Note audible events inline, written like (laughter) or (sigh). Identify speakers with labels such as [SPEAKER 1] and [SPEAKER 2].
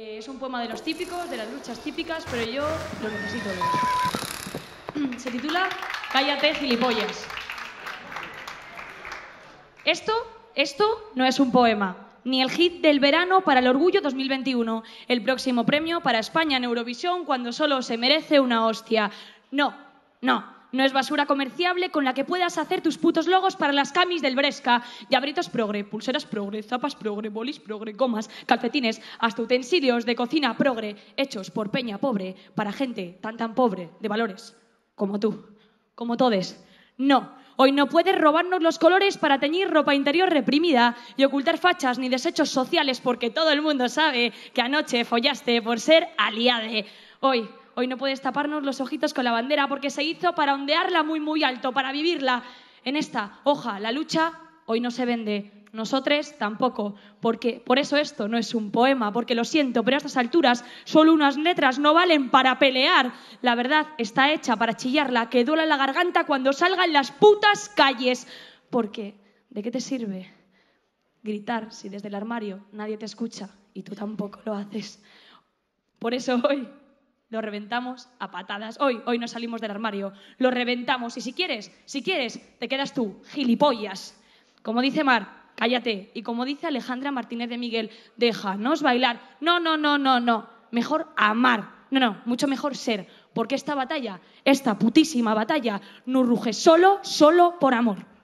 [SPEAKER 1] Eh, es un poema de los típicos, de las luchas típicas, pero yo lo necesito (clears throat) Se titula Cállate, gilipollas. Esto, esto no es un poema ni el hit del verano para el Orgullo 2021, el próximo premio para España en Eurovisión cuando solo se merece una hostia. No, no, no es basura comerciable con la que puedas hacer tus putos logos para las camis del Bresca. abritos progre, pulseras progre, zapas progre, bolis progre, gomas, calcetines, hasta utensilios de cocina progre, hechos por peña pobre, para gente tan tan pobre, de valores. Como tú, como todes. No, Hoy no puedes robarnos los colores para teñir ropa interior reprimida y ocultar fachas ni desechos sociales porque todo el mundo sabe que anoche follaste por ser aliade. Hoy Hoy no puedes taparnos los ojitos con la bandera porque se hizo para ondearla muy, muy alto, para vivirla. En esta hoja, la lucha hoy no se vende. Nosotros tampoco, porque por eso esto no es un poema, porque lo siento, pero a estas alturas solo unas letras no valen para pelear. La verdad está hecha para chillarla, que duela la garganta cuando salgan las putas calles. Porque, ¿de qué te sirve gritar si desde el armario nadie te escucha y tú tampoco lo haces? Por eso hoy lo reventamos a patadas. Hoy, hoy no salimos del armario, lo reventamos. Y si quieres, si quieres, te quedas tú, gilipollas. Como dice Mar, cállate. Y como dice Alejandra Martínez de Miguel, déjanos bailar. No, no, no, no, no. Mejor amar. No, no, mucho mejor ser. Porque esta batalla, esta putísima batalla, nos ruge solo, solo por amor.